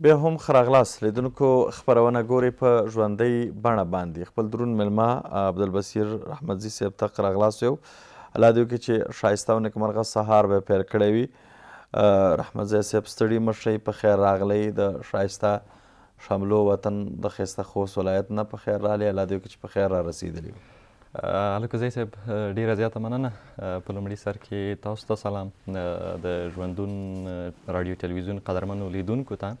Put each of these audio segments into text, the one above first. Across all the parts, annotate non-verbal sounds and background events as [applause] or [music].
بیا هم ښه راغلاست لیدونکو خپرونه ګورئ په ژوندۍ بڼه باندې خپل درون میلمه عبدالبصیر رحمتزي صاحب ته ښه راغلاست یو الله دې وکړي چې ښایسته او نیکمرغه سهار به یې پیل کړی وي رحمتزی صاحب ستړي مه شئ په خیر راغلی د ښایسته شملو وطن د ښایسته خوست ولایت نه په خیر راغلی الله دې وکړي چې په خیر را رسېدلي الکوزی صاحب ډیره زیاته مننه په لومړي سر کې تاسو ته سلام د ژوندون راډیو ټلویزیون قدرمنو لیدونکو ته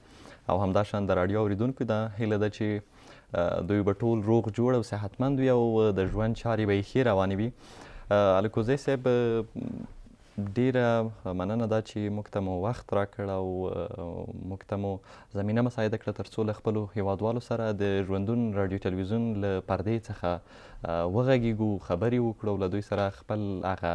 او همداشان د راډیو اوریدونکو د هیله ده چې دوی به ټول روغ جوړ او صحتمند وي او د ژوند چارې به یې ښې روانې وي الکوزی صاحب ډیره مننه ده چې موږ ته مو وخت راکړ او موږ ته مو زمینه مساعده کړه تر څو له خپلو هیوادوالو سره د ژوندون راډیو تلویزیون له پردې څخه وغږیږو خبرې وکړو له دوی سره خپل هغه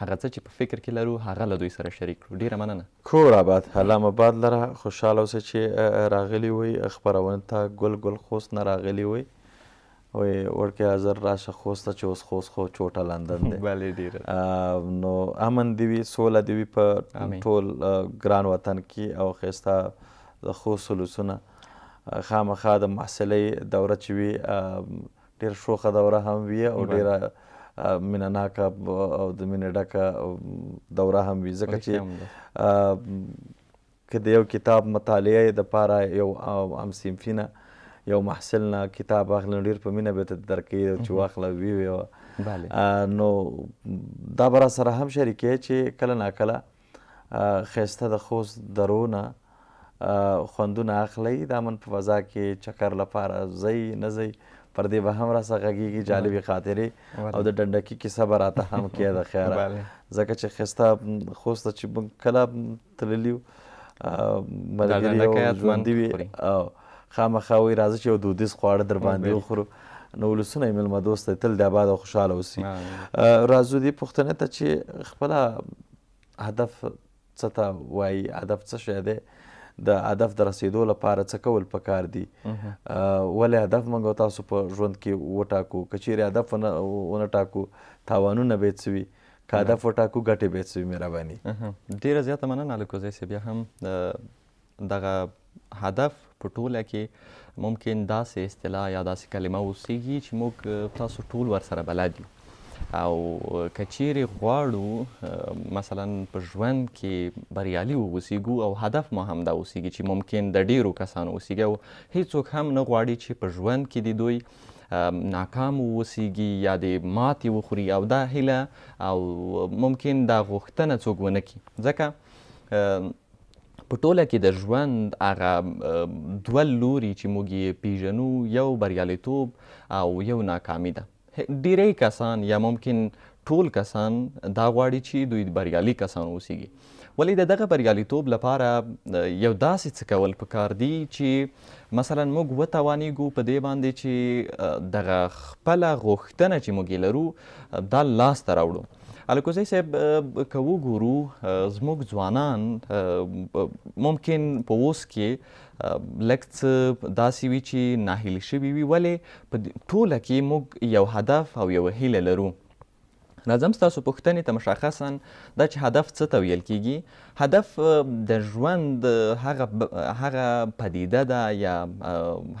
هغه څه چې په فکر کې لرو هغه له دوی سره شریک کړو ډیره مننه کور آباد علامه آباد لره خوشاله اوسه چې راغلی وي خبرونه ته ګل ګل خوست نه راغلی وي وې ورکه ازر راشه خوسته چې اوس خوست خو چوټه لندن دی [laughs] بلې ډیره نو امن دی وی سوله دی وی په ټول ګران وطن کې او خسته د خو سلوسونه خامخا د محصلې دوره چې وی ډیر شوخه دوره هم وی او ډیره مینناک او د مینې ډکه دوره هم وي ځکه چې که د یو کتاب مطالعه د پاره یو همصنفینه یو محصل نه کتاب اخلي ډېر په مینه به ته درکوي چې واخله ویویه نو دا به راسره هم شریکې چې کله ناکله ښایسته د خوست درو نه خوندونه اخلئ دا من په فضا کې چکر لپاره ځئ نه ځئ پر دې به هم را سغږیږي جالبي خاطرې او د ډنډکی کیسه به راته هم [laughs] کې د خیره ځکه چې خسته خوسته چې موږ کله تللیو ملګري او ژوندي وي او خامخا وایي راځه چې یو دودیز خواړه در باندې وخورو نو ولسونه مېلمه دوست تل د آباد او خوشحاله اوسي راځو دې پوښتنې ته چې خپله هدف څه ته وایي هدف څه شی دی د هدف در رسیدو لپاره څه کول پکار دي ولې هدف موږ تاسو په ژوند کې وټاکو کچېرې هدف ونه ټاکو تاوانونه به څه وي که هدف وټاکو ګټې به څه وي مهرباني ډېره زیاته مننه الکوزی صاحب بیا هم دغه هدف په ټوله کې ممکن داسې اصطلاح یا داسې کلمه وسیږي چې موږ تاسو ټول ورسره بلد یو او کچیرې غواړو مثلا په ژوند کې بریالي واوسیږو او هدف مو همدا اوسیږي چې ممکن د ډیرو کسانو اوسیږي او هیڅوک هم نه غواړي چې په ژوند کې د دوی ناکام واوسیږي یا د ماتې وخوري او دا هیله او ممکن دا غوښتنه څوک ونه کړي ځکه په ټوله کې د ژوند هغه دوه لوري چې موږ یې پیژنو یو بریالیتوب او یو ناکامي ده ډیری کسان یا ممکن ټول کسان دا غواړي چې دوی بریالي کسان اوسیږي ولې د دغه بریالیتوب لپاره یو داسې څه کول پکار دي چې مثلا موږ وتوانیږو په دې باندې چې دغه خپله غوښتنه چې موږ یې لرو دا لاسته راوړو الکوزی صاحب که وګورو زموږ ځوانان ممکن په اوس کې لکه داسې وي چې ناهیلي شوي وي ولې په ټوله کې موږ یو هدف او یو هیله لرو راځم ستاسو پوښتنې ته مشخصا دا چې هدف څه ته ویل کیږي هدف د ژوند هغه هغه پدیده ده یا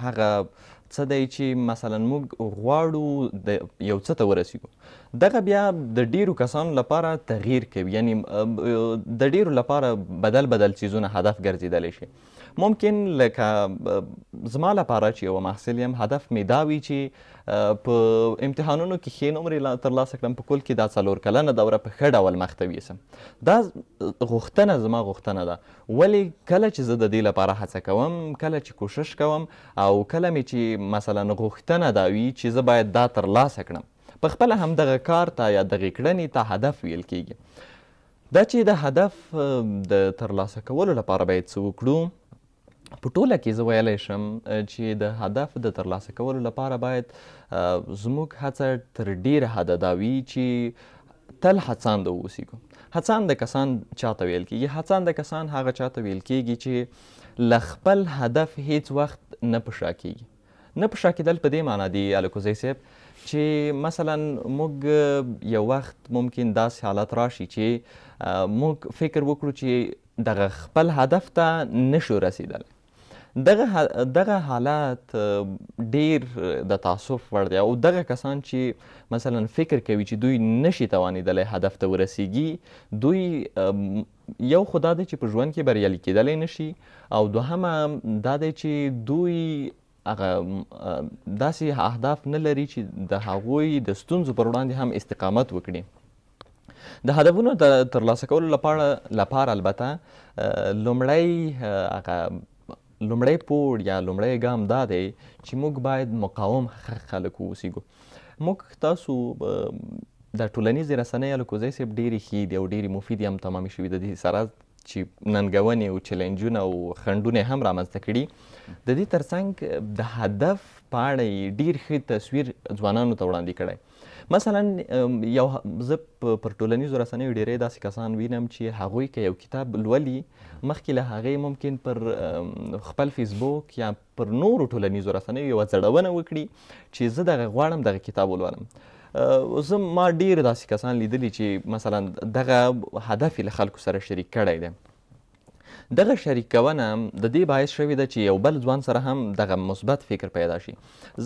هغه څه دی چې مثلا موږ غواړو د یو څه ته ورسیږو دغه بیا د ډیرو کسانو لپاره تغییر کوي یعنی د ډیرو لپاره بدل بدل چیزونه هدف ګرځیدلی شي ممکن لکه زما لپاره چې یو محصل یم هدف مې دا وي چې په امتحانونو کې ښې نمرې ترلاسه کړم په کل کې دا څلور کلنه دوره په ښه ډول مخته یوسم دا غوښتنه زما غوښتنه ده ولې کله چې زه د دې لپاره هڅه کوم کله چې کوشش کوم او کله مې چې مثلا غوښتنه دا وي چې زه باید دا ترلاسه کړم په خپل هم دغه کار ته یا دغه کړنې ته هدف ویل کیږي دا چې د هدف د ترلاسه کولو لپاره باید څه وکړو په ټوله کې زه ویلی شم چې د هدف د ترلاسه کولو لپاره باید زموږ هڅه تر ډیره حده دا وي چې تل هڅانده واوسیږو هڅانده کسان چاته ویل کیږي هڅانده کسان هغه چاته ویل کیږي چې له خپل هدف هیڅ وخت نه پشا کیږي نه پشا کېدل په دې معنا دی الکوزی صاحب چې مثلا موږ یو وخت ممکن داسې حالت راشي چې موږ فکر وکړو چې دغه خپل هدف ته نشو رسیدلی دغه دغه حالات ډیر د تاسف وړ دی او دغه کسان چې مثلا فکر کوي چې دوی نشي توانیدلی هدف ته ورسیږي دوی یو خدا دی چې په ژوند کې بریالي کیدلی نشي او دوهمه دا دی چې دوی هغه داسې اهداف نه لري چې د هغوی د ستونزو پر وړاندې هم استقامت وکړي د هدفونو ترلاسه کولو لپاره لپاره البته لومړی هغه لومړی پوړ یا لومړی ګام دا دی چې موږ باید مقاوم خلک اوسېږو موږ تاسو د ټولنیزې رسنۍ الکوزی صاحب ډېرې ښې دي او ډېرې مفیدې هم تمامې شوي د دې سره چې ننګونې او چیلنجونه او خنډونه هم رامنځته کړي د دې ترڅنګ د هدف په اړه یې ډېر ښه تصویر ځوانانو ته وړاندې کړی مثلا یو زه پر ټولنیزو رسنیو ډېری داسې کسان وینم چې هغوی که یو کتاب لولي مخکې له هغې ممکن پر خپل فیسبوک یا پر نورو ټولنیزو رسنیو یوه ځړونه وکړي چې زه دغه غواړم دغه کتاب ولولم زه ما ډیر داسې کسان لیدلی چې مثلا دغه هدف له خلکو سره شریک کړی دی دغه شریکونه د دې باعث شوې ده چې یو بل ځوان سره هم دغه مثبت فکر پیدا شي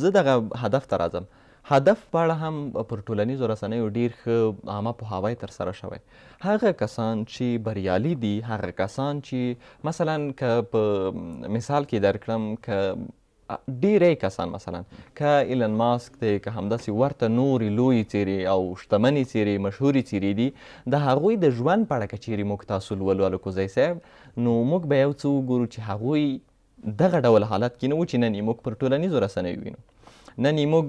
زه دغه هدف ته راځم هدف په اړه هم پر ټولنیزو رسنیو ډیر ښه عامه پوهاوی ترسره شوی هغه کسان چې بریالي دي هغه کسان چې مثلا که په مثال کې درکړم که ډیری کسان مثلا که ایلن ماسک دی که همداسې ورته نورې لویې څیرې او شتمنې څیرې مشهورې څیرې دي د هغوی د ژوند په اړه که چیرې موږ تاسو لولو الکوزی صاحب نو موږ به یو څه وګورو چې هغوی دغه ډول حالت کې نه و چې نن یې موږ پر ټولنیزو رسنیو وینو نن موږ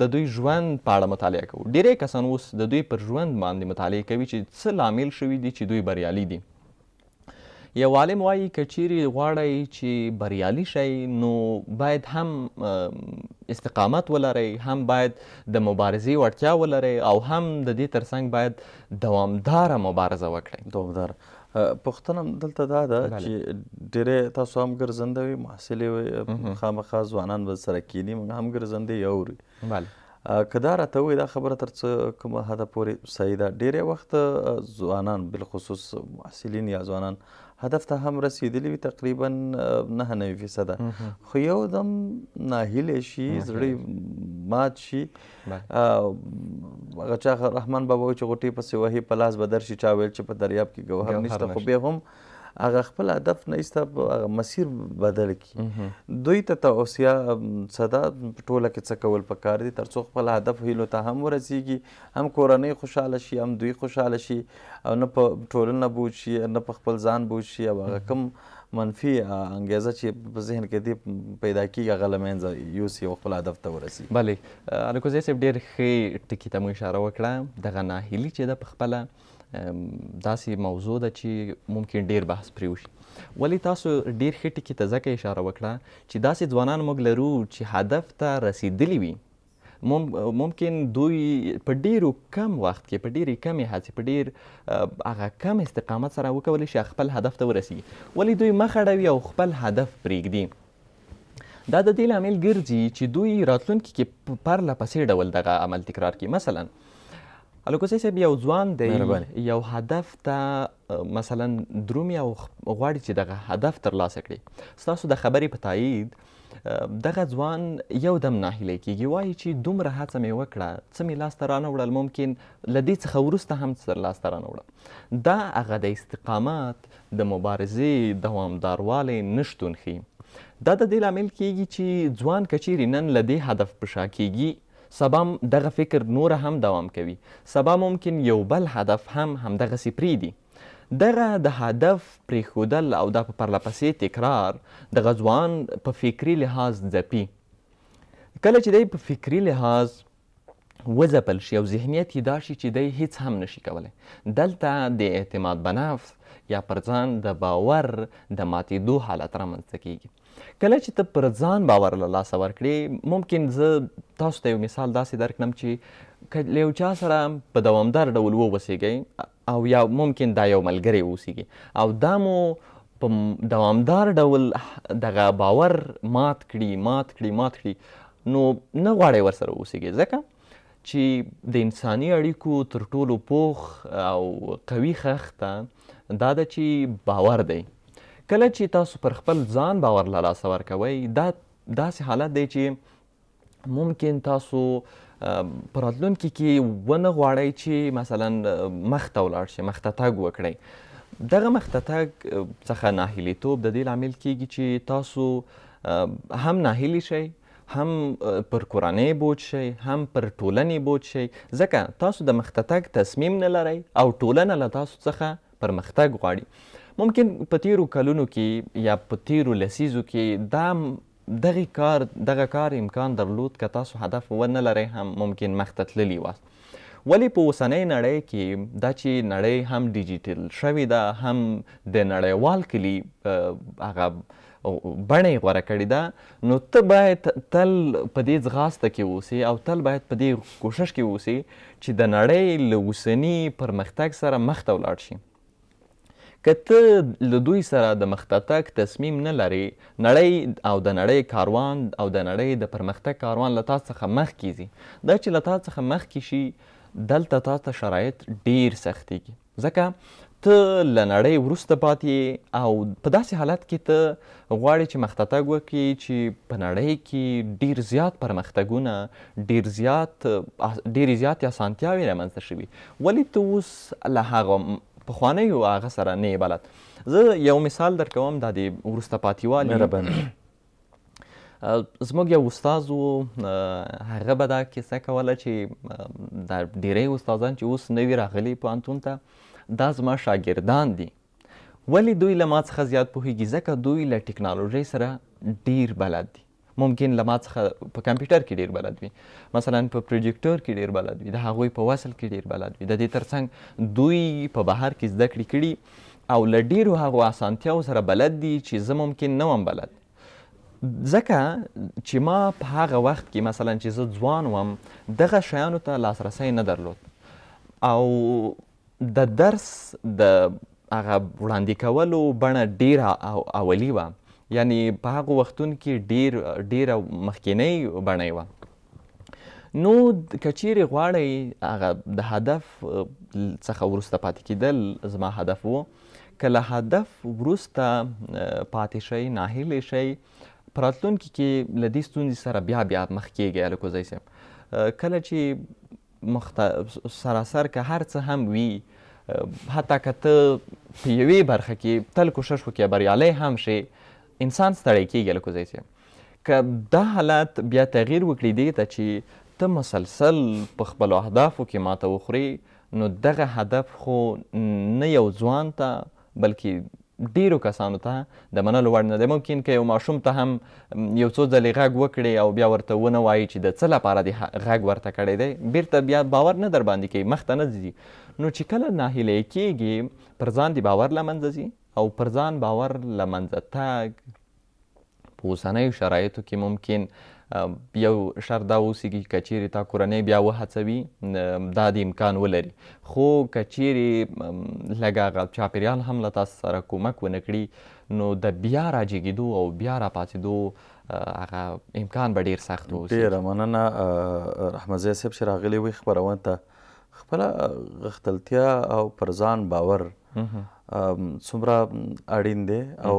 د دوی ژوند په اړه مطالعه کوو ډیری کسان اوس د دوی پر ژوند باندې مطالعه کوي چې څه لامل شوي دي چې دوی بریالي دي یو عالم وایي که چیرې غواړئ چې بریالي شئ نو باید هم استقامت ولرئ هم باید د مبارزې وړتیا ولرئ او هم د دې ترڅنګ باید دوامداره مبارزه وکړئ دوامداره پښتنه دلته دا ده چې ډېرې تاسو هم ګرځنده وي محصلې وي خامخا ځوانان به سره کینی موږ هم ګرځندې اوري کدا راته وې دا خبره تر څه کومه حدا پورې صحیح ده ډیره وخت ځوانان بل خصوص محصلین یا ځوانان هدف ته هم رسیدلی وي تقریبا نه نه فیصد خو یو دم ناهیل شي زړه مات شي هغه چا رحمان بابا چې غټي په سیوهي پلاس بدر شي چا ویل چې په دریاب کې گوهر نشته خو به هم هغه خپل هدف نه ایسته هغه مسیر بدل کی دوی ته توصیه صدا ټوله کې څه کول پکار دي ترڅو خپل هدف هیلو ته هم ورسیږي هم کورنۍ خوشاله شي هم دوی خوشاله شي او نه په ټولنه بوج شي نه په خپل ځان بوج شي او هغه کم منفي انګیزه چې په ذهن کې دی پیدا کیږي هغه له منځه یوسي او خپل هدف ته ورسي بله الکوزی صاحب ډېر ښې ټکي ته مو اشاره وکړه دغه ناهیلي چې ده په خپله Ehm, داسې موضوع ده چې ممکن ډیر بحث پرې وشي ولی تاسو ډیر ښه ټکي ته ځکه اشاره وکړه چې داسې ځوانان موږ لرو چې هدف ته رسیدلی وي ممکن دوی په ډیرو کم وخت کې په ډیرې کمې هڅې په ډیر هغه کم استقامت سره وکولی شي خپل هدف ته ورسیږي ولی دوی مخ اړوي او خپل هدف پرېږدي دا د دې لامل ګرځي چې دوی راتلونکي کې پرله پسې ډول دغه عمل تکرار کړي مثلا الکوسي صاحب یو ځوان دی یو هدف ته مثلا درومي او غواړي چې دغه هدف ترلاسه کړي ستاسو د خبرې په تایید دغه ځوان یو دم ناهیلی کیږي وایي چې دومره هڅه مې وکړه څه مې لاسته رانه ممکن له دې څخه وروسته هم څه لاسته رانه دا هغه د استقامت د مبارزې دوامداروالي نشتون ښیي دا د دې لامل کیږي چې ځوان کچیرې نن له دې هدف په شا کیږي سبا دغه فکر نور هم دوام کوي سبا ممکن یو بل هدف هم همدغسې پریږدي دغه د هدف پریښودل او دا په پرلهپسې تکرار دغه ځوان په فکري لحاظ ځپي کله چې دی په فکري لحاظ وځپل شي او ذهنیت یې دا شي چې دی هیڅ هم نشي کولی دلته د اعتماد به نفس یا پر ځان د باور د ماتېدو حالت رامنځته کیږي کله چې ته پر ځان باور له لاسه ورکړې ممکن زه تاسو ته یو مثال داسې درکړم چې که له یو چا سره په دوامدار ډول واوسېږئ او یا ممکن دا یو ملګری واوسېږي او دا مو په دوامدار ډول دغه باور مات کړي مات کړي مات کړي نو نه غواړئ ورسره واوسېږئ ځکه چې د انساني اړیکو تر ټولو پوخ او قوي خښته دا ده چې باور دی کله چې تاسو پر خپل ځان باور له لاسه ورکوئ دا داسې حالت دی چې ممکن تاسو په راتلونکي کې ونه غواړئ چې مثلا مخته ولاړ شئ مخته تګ وکړئ دغه مخته تګ څخه ناهیلیتوب د دې لامل کیږي چې تاسو هم ناهیلي شئ هم پر کورنۍ بوج شي هم پر ټولنې بوج شي ځکه تاسو د مختتګ تصمیم نه لرئ او ټولنه له تاسو څخه پرمختګ غواړي ممکن په تیرو کلونو کې یا په تیرو لسیزو کې دا دغه کار دغه کار امکان درلود که تاسو هدف ونه لرئ هم ممکن مخته تللی واست ولی په اوسنۍ نړۍ کې دا چې نړۍ هم ډیجیټل شوې ده هم د نړیوال کلي هغه بڼه غوره کړې ده نو ته باید تل په دې ځغاسته کې اوسې او تل باید په دې کوشش کې اوسې چې د نړۍ له اوسني پرمختګ سره مخ ته ولاړ شي که ته له دوی سره د مخته تګ تصمیم نه لرې نړۍ او د نړۍ کاروان او د نړۍ د پرمختګ کاروان له تا څخه مخکې ځي دا چې له تا څخه مخکې شي دلته تا ته شرایط ډیر سختیږي ځکه ته له نړۍ وروسته پاتې او په داسې حالت کې ته غواړې چې مخته تګ وکړې چې په نړۍ کې ډیر زیات پرمختګونه ډیر زیات ډیرې زیاتې اسانتیاوې رامنځته شوي ولې ته اوس له هغه په خواني او هغه سره نه بلد زه یو مثال درکوم د دې ورسته پاتیوالي زموږ یو استاد و هغه به دا کیسه کوله چې د ډیری استادان چې اوس نوي راغلي پوهنتون ته دا زما شاګردان دي ولې دوی له ما څخه زیات پوهیږي ځکه دوی له ټکنالوژۍ سره ډیر بلد دي ممکن لما څخه په کمپیوټر کې ډیر بلد وي مثلا په پروجیکټور کې ډیر بلد وي د هغوی په وصل کې ډیر بلد وي د دې ترڅنګ دوی په بهر کې زده کړې کړي او له ډیرو هغو اسانتیاو سره بلد دي چې زه ممکن نه وم بلد ځکه چې ما په هغه وخت کې مثلا چې زه ځوان وم دغه شیانو ته لاسرسی نه درلود او د درس د هغه وړاندې کولو بڼه ډیره اولی وه یعنی په هغه وختونو کې ډیر ډیره مخکینۍ بڼه وه نو که چیرې غواړئ هغه د هدف څخه وروسته پاتې کیدل زما هدف و که له هدف وروسته پاتې شئ ناهیلې شئ په راتلونکي کې له دې ستونزې سره بیا بیا مخ کیږئ الکوزی صاحب کله چې مخت... سراسر که هر څه هم وي حتی که ته په یوې برخه کې تل کوشش وکړې بریالی هم شي انسان ستړی کیږي لکه ځای که دا حالت بیا تغییر وکړي دې ته چې ته مسلسل په خپلو اهدافو کې ماته وخورې نو دغه هدف خو نه یو ځوان ته بلکې ډیرو کسانو ته د منلو وړ نه دی ممکن که یو ماشوم ته هم یو څو ځلې غږ وکړي او بیا ورته ونه وایي چې د څه لپاره دې غږ ورته کړی دی بیرته بیا باور نه در باندې کوي مخته نه ځي نو چې کله ناهیلی کیږي پر ځان د باور له منځه ځي او پر ځان باور له منځه تګ په اوسنیو شرایطو کې ممکن یو شر دا اوسیږي که چیرې تا کورنۍ بیا وهڅوي دا د امکان ولري خو که چیرې لږ هغه چاپېریال هم له تاسو سره کومک ونه کړي نو د بیا راجګېدو او بیا راپاڅېدو هغه امکان به ډیر سخت وو ډیره مننه رحمزه صاحب چې راغلی وي خبرونه ته خپل غختلتیا او پر ځان باور څومره اړین دی او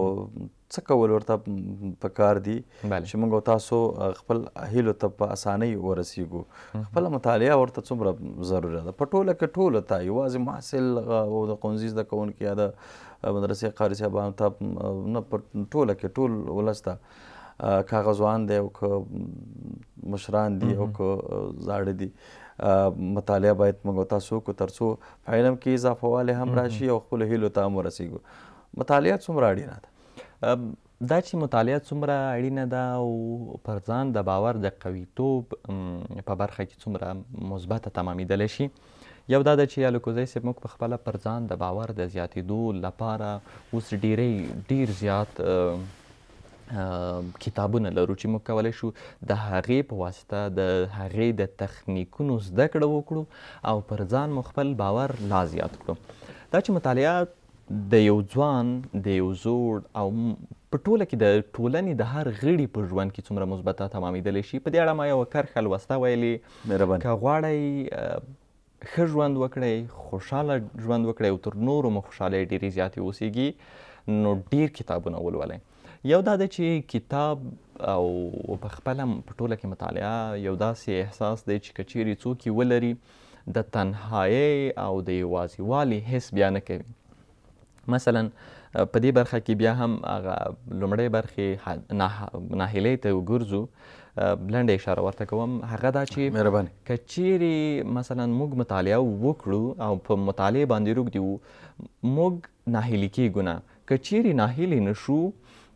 څه کول ورته پکار دي چې موږ تاسو خپل هیلو ته په اسانۍ ورسیږو خپل مطالعه ورته څومره ضروره ده په ټوله کې ټوله ته یوازې محصل او د ښوونځي زده کوونکي یا د مدرسې قاري صاحبانو ته نه په ټوله کې ټول ولس ته کاغذ وان دی او که مشران دي او که زاړه دي مطالعه باید موږ تاسو کو ترسو په علم کې اضافه والے هم راشي او خپل هیلو ته هم ورسیږو مطالعه څومره اړینه ده دا چې مطالعه څومره اړینه ده او پر ځان د باور د قویتوب په برخه کې څومره مثبته تمامیدلی شي یو دا ده چې الکوزی صاحب موږ په خپله پر ځان د باور د زیاتېدو لپاره اوس ډېری ډېر زیات کتابونه لرو چې موږ کولای شو د هغې په واسطه د هغې د تخنیکونو زده کړه وکړو او پر ځان مو خپل باور لا زیات کړو دا چې مطالعه د یو ځوان د یو زوړ او په ټوله کې د ټولنې د هر غړي په ژوند کې څومره مثبته تمامیدلی شي په دې اړه ما یوه کرښه لوسته ویلې مهربان که غواړئ ښه ژوند وکړئ خوشحاله ژوند وکړئ او تر نورو مو خوشحالۍ ډېرې زیاتې اوسیږي نو ډیر کتابونه ولولئ یو دا ده چې کتاب او په خپله په ټوله کې مطالعه یو داسې احساس دی چې که چیرې څوک یې ولري د تنهایۍ او د یوازیوالي حس بیا نه کوي مثلا په دې برخه کې بیا هم هغه لومړۍ برخې ناهیلۍ ته وګرځو لنډه اشاره ورته کوم هغه دا چې مهرباني که چیرې مثلا موږ مطالعه وکړو او په مطالعې باندې روږدي وو موږ ناهیلي کیږو نه که چیرې ناهیلي نشو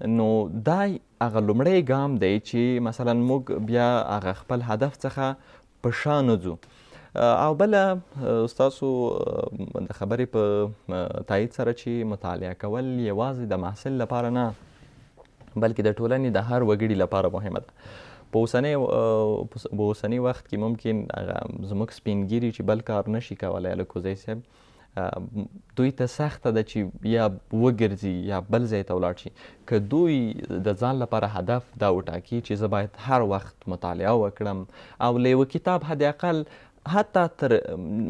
نو دا هغه لومړی ګام دی چې مثلا موږ بیا هغه خپل هدف څخه په شا نه ځو او بل تاسو د خبرې په تایید سره چې مطالعه کول یوازې د محصل لپاره نه بلکې د ټولنې د هر وګړي لپاره مهمه ده په اوسنۍ په اوسنۍ وخت کې ممکن زموږ سپینګیري چې بل کار نشي کولای لکه زوی صاحب دوی ته سخته ده چې یا وګرځي یا بل ځای ته ولاړ شي که دوی د ځان لپاره هدف دا وټاکي چې زه باید هر وخت مطالعه وکړم او له یوه کتاب حداقل حتی تر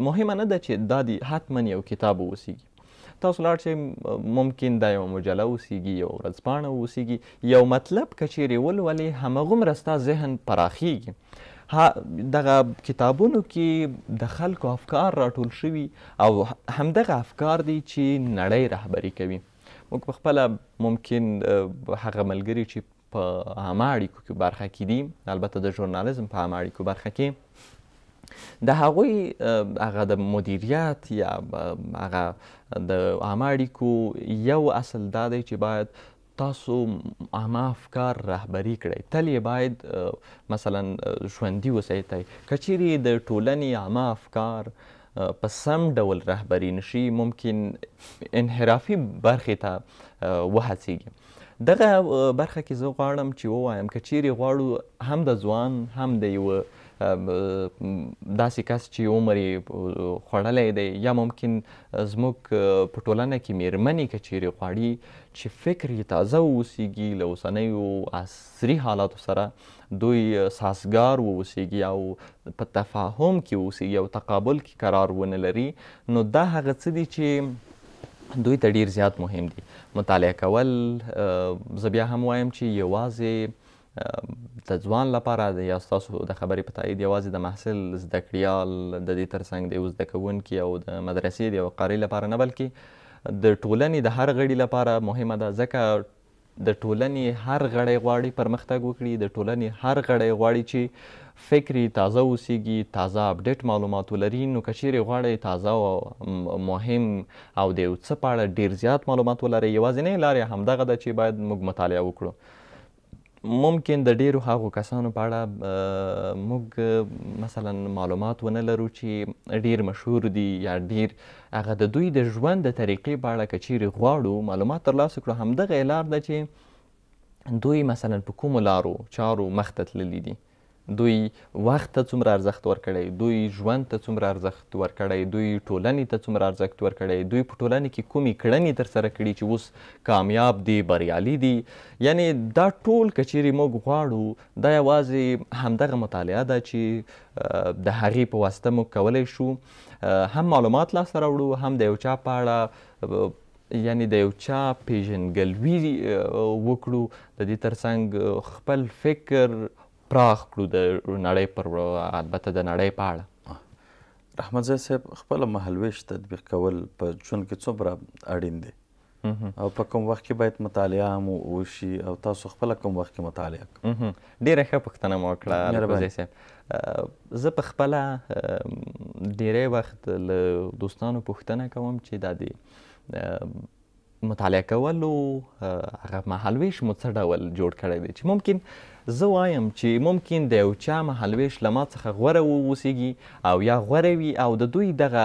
مهمه نه ده چې دا دي حتما یو کتاب واوسیږي تاسو لاړ شئ ممکن دا یو مجله اوسیږي یو ورځپاڼه اوسیږي یو مطلب که چیرې ولولې هماغومره ستا ذهن پراخیږي دغه کتابونو کې د خلکو افکار راټول شوي او همدغه افکار دي چې نړۍ رهبري کوي موږ په خپله ممکن هغه ملګري چې په عامه اړیکو کې برخه کې دي البته د ژورنالیزم په عامه اړیکو برخه کې د هغوی هغه د مدیریت یا هغه د عامه اړیکو یو اصل دا دی چې باید تاسو عامه افکار رهبری کړئ تل یې باید مثلا ژوندي وساتئ که چیرې د ټولنې عامه افکار په سم ډول رهبری نشي ممکن انحرافي برخې ته وهڅیږي دغه برخه کې زه غواړم چې ووایم که چیرې غواړو هم د ځوان هم د یوه داسې کس چې عمر یې خوړلی دی یا ممکن زموږ په ټولنه کې میرمنې که چیرې غواړي چې فکر یې تازه واوسیږي له اوسنیو عصري حالاتو سره دوی سازګار واوسیږي او په تفاهم کې واوسیږي او تقابل کې قرار ونه لري نو دا هغه څه دي چې دوی ته ډیر زیات مهم دي مطالعه کول زه بیا هم وایم چې یوازې د ځوان لپاره د یا ستاسو د خبرې په تایید یوازې د محصل زده کړیال د دې ترڅنګ د یو زده کوونکي او د مدرسې د یو قاري لپاره نه بلکې د ټولنې د هر غړي لپاره مهمه ده ځکه د ټولنې هر غړی غواړي پرمختګ وکړي د ټولنې هر غړی غواړي چې فکری تازه اوسیږي تازه اپډیټ معلومات ولري نو که چیرې غواړئ تازه او مهم او د یو څه په اړه ډېر زیات معلومات ولرئ یوازینۍ لارې همدغه ده چې باید موږ مطالعه وکړو ممکن د ډیرو هغو کسانو په اړه موږ مثلا معلومات ونه لرو چې ډیر مشهور دي یا ډیر هغه د دوی د ژوند د طریقې په اړه که چیرې غواړو معلومات ترلاسه کړو همدغه یې لار ده چې دوی مثلا په کومو لارو چارو مخته تللي دي دوی وخت ته څومره ارزښت ورکړی دوی ژوند ته څومره ارزښت ورکړی دوی ټولنې ته څومره ارزښت ورکړی دوی په ټولنې کې کومې کړنې ترسره کړي چې اوس کامیاب دي بریالي دي یعنی دا ټول که چیرې موږ غواړو دا یوازې همدغه مطالعه ده چې د هغې په واسطه موږ کولی شو هم معلومات لاسته راوړو هم د یو چا په اړه یعنی د یو چا پیژنګلوي وکړو د دې ترڅنګ خپل فکر پراخ کړو د نړۍ پر البته د نړۍ په اړه رحمت زی صاحب خپله مهالویش تطبیق کول په ژوند کې څومره اړین دی او په کوم وخت کې باید مطالعه هم وشي او تاسو خپله کوم وخت کې مطالعه ډیره ښه پوښتنه مو وکړه زه په خپله ډیری وخت له دوستانو پوښتنه کوم چې دا د مطالعه کولو هغه مهالویش مو څه ډول جوړ کړی دی چې ممکن زه وایم چې ممکن د یو چا مهالویش له ما څخه غوره واوسیږي او یا غوره وي او د دوی دغه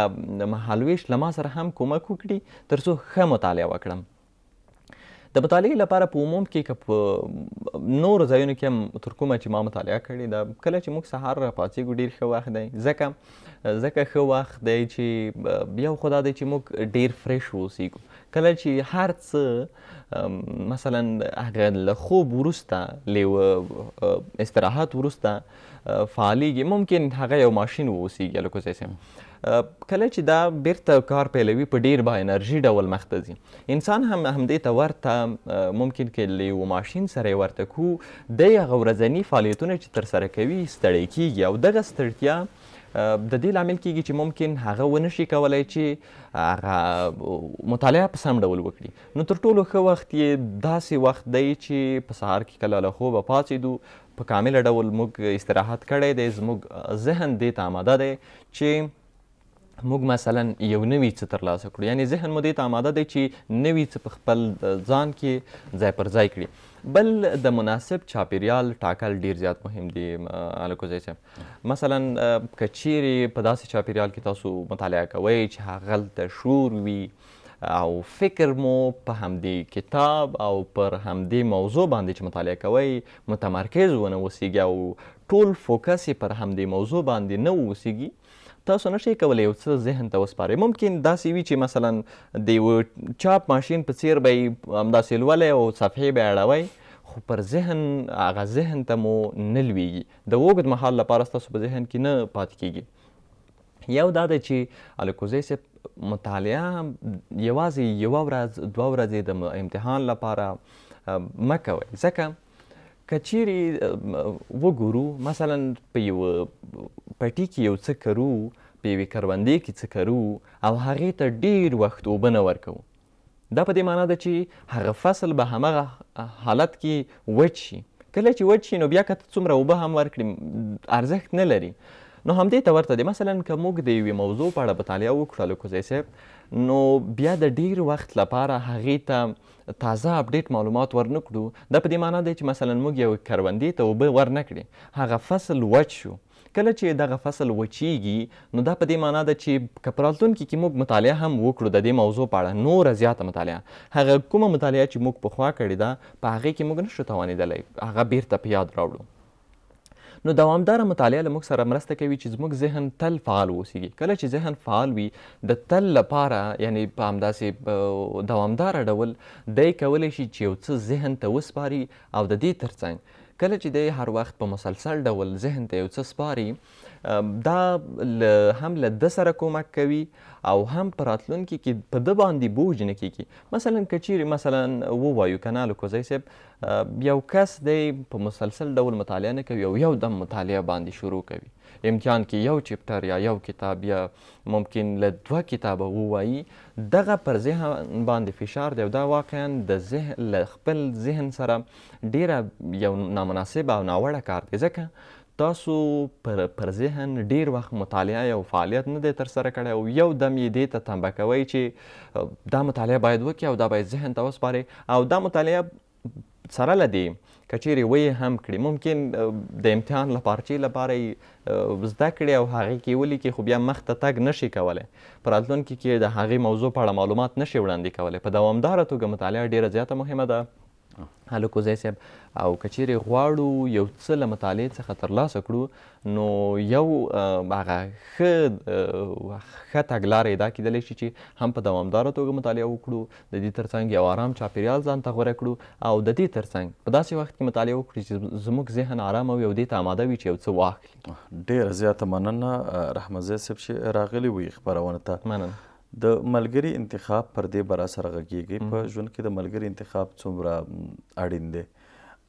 مهالویش له ما سره هم کومک وکړي تر څو ښه مطالعه وکړم د مطالعې لپاره په عموم کې که په نورو ځایونو کې هم تر کومه چې ما مطالعه کړې ده کله چې موږ سهار راپاڅېږو ډېر ښه وخت دی ځکه ځکه ښه وخت دی چې یو خو دا دی چې موږ ډېر فریش واوسیږو کله چې هر څه مثلا هغه له خوب وروسته لیوه استراحت وروسته فعالیږي ممکن هغه یو ماشین واوسیږي لکه سیسم کله چې دا بیرته کار پیلوي په ډیر با انرژي ډول مخته ځي انسان هم همدې ته ورته ممکن کې له یو ماشین سره ورته کو د هغه ورځني فعالیتونه چې ترسره کوي ستړی کیږي او دغه ستړتیا د دې لامل کیږي چې ممکن هغه ونشي کولای چې هغه مطالعه په سم ډول وکړي نو تر ټولو ښه وخت یې داسې وخت دی چې په سهار کې کله له خوبه پاڅېدو په کامل ډول موږ استراحت کړی دی زموږ ذهن دې ته آماده دی چې موږ مثلا یو نوی څه ترلاسه کړو یعنی ذهن مو دې ته آماده دی چې نوی څه په خپل ځان کې ځای پر ځای کړي بل د مناسب چاپیریال ټاکل ډیر زیات مهم دی الکوزی صاحب مثلا کچيري په داسې چاپیریال کې تاسو مطالعه کوئ چې هغه د شور وي او فکر مو په همدې کتاب او پر همدې موضوع باندې چې مطالعه کوئ متمرکز ونه اوسیږي او ټول فوکس پر همدې موضوع باندې نه اوسیږي تاسو نشئ کولای یو څه ذهن ته وسپارئ ممکن داسې وي چې مثلا د یو چاپ ماشین په څیر به یې همداسې لولی او صفحې به اړوئ خو پر ذهن هغه ذهن ته مو نه لویږي د اوږد مهال لپاره ستاسو په ذهن کې نه پاتې کیږي یو دا دی چې الکوزی صاحب مطالعه یوازې یوه ورځ دوه ورځې د امتحان لپاره مه کوئ ځکه کچيري وګورو مثلا په یو پټي کې یو څه کرو په یوې کروندې کې څه کرو او هغې ته ډیر وخت اوبه نه ورکوو دا په دې معنا ده چې هغه فصل به همغه حالت کې وچ شي کله چې وچ شي نو بیا که څومره اوبه هم ورکړي ارزښت نه لري نو همدې ته ورته دی مثلا که موږ د یوې موضوع په اړه مطالعه وکړو الکوزی صاحب نو بیا د ډیر وخت لپاره هغې ته تازه اپډیټ معلومات ورنکړو دا په دې معنی دی چې مثلا موږ یو کروندې ته اوبه ورنکړي هغه فصل وچ شو کله چې دغه فصل وچیږي نو دا په دې معنا ده چې که په راتلونکي کې موږ مطالعه هم وکړو د دې موضوع په اړه نوره زیاته مطالعه هغه کومه مطالعه چې موږ پخوا کړې ده په هغې کې موږ نشو توانېدلی هغه بیرته په یاد راوړو نو دوامدار مطالعه لموږ سره مرسته کوي چې زموږ ذهن تل فعال اوسیږي کله چې ذهن فعال وي د تل لپاره یعنی په همداسې دوامدار ډول دی کولی شي چې یو څه ذهن ته وسپاري او د دې ترڅنګ کله چې دی هر وخت په مسلسل ډول ذهن ته یو څه سپاري دا هم له ده سره کومک کوي او هم په راتلونکي کې په ده باندې بوج نه کیږي مثلا که چیرې مثلا ووایو که نه الکوزی صاحب یو کس دی په مسلسل ډول مطالعه نه کوي او یو دم مطالعه باندې شروع کوي امتحان کې یو چپټر یا یو کتاب یا ممکن له دوه کتابه ووایي دغه پر ذهن باندې فشار دی او دا واقعا د ذهن له خپل ذهن سره ډیره یو نامناسب او ناوړه کار دی ځکه تاسو پر پر ذهن ډیر وخت مطالعه او فعالیت نه دی ترسره کړی او یو دم یې دې ته تنبه کوئ چې دا مطالعه باید وکړي او دا باید ذهن ته وسپارئ او دا مطالعه سره له دې کچېرې وې هم کړي ممکن د امتحان لپاره چې لپاره زده کړي او هغې کې ولیکي خو بیا مخته تګ نشي کولی په راتلونکي کې د هغې موضوع په اړه معلومات نشي وړاندې کولی په دوامداره توګه مطالعه ډېره زیاته مهمه ده هلکو زی صاحب او کچیرې غواړو یو څه له مطالعې څخه ترلاسه کړو نو یو هغه ښه ښه تګلاره دا کیدلی شي چې هم په دوامداره توګه مطالعه وکړو د دې تر څنګ یو آرام چاپیریال ځان ته غوره کړو او د دې تر څنګ په داسې وخت کې مطالعه وکړو چې زموږ ذهن آرام او یو دې ته آماده وي چې یو څه واخلي ډېره زیاته مننه رحمت زی صاحب چې راغلي وي خپرونه ته مننه د ملګری انتخاب پر دې برا سره غږیږي په ژوند کې د ملګری انتخاب څومره اړین دی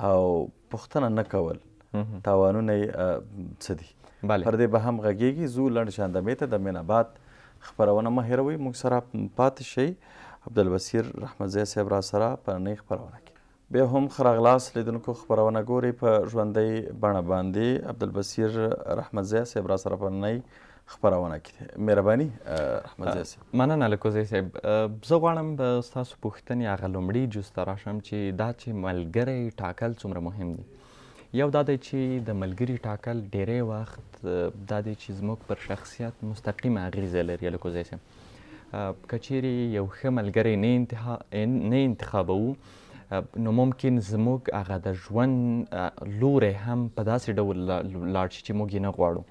او پښتنه نه کول تاوانونه څه دي پر دې به هم غږیږي زو لړ شاندمې ته د میناباد خبرونه مه هیروي موږ سره پاتې شي عبدالبصیر رحمتزی صاحب را سره په نې خبرونه کې بیا هم خراغلاس لیدونکو خبرونه ګوري په ژوندۍ بڼه باندې عبدالبصیر رحمتزی صاحب را سره په نې خبرونه کړي مهرباني احمد زیاسی مننه لکوزی صاحب زه غواړم د تاسو پوښتنې هغه لومړي جز ته راشم چې دا چې ملګری ټاکل څومره مهم دی یو دا دی چې د ملګري ټاکل ډیری وخت دا دی چې زموږ پر شخصیت مستقیم اغیزه لري لکوزی صاحب کچېرې یو ښه ملګری نه انتها نه انتخابوو نو ممکن زموږ هغه د ژوند لوری هم په داسې ډول لاړ شي چې موږ یې نه غواړو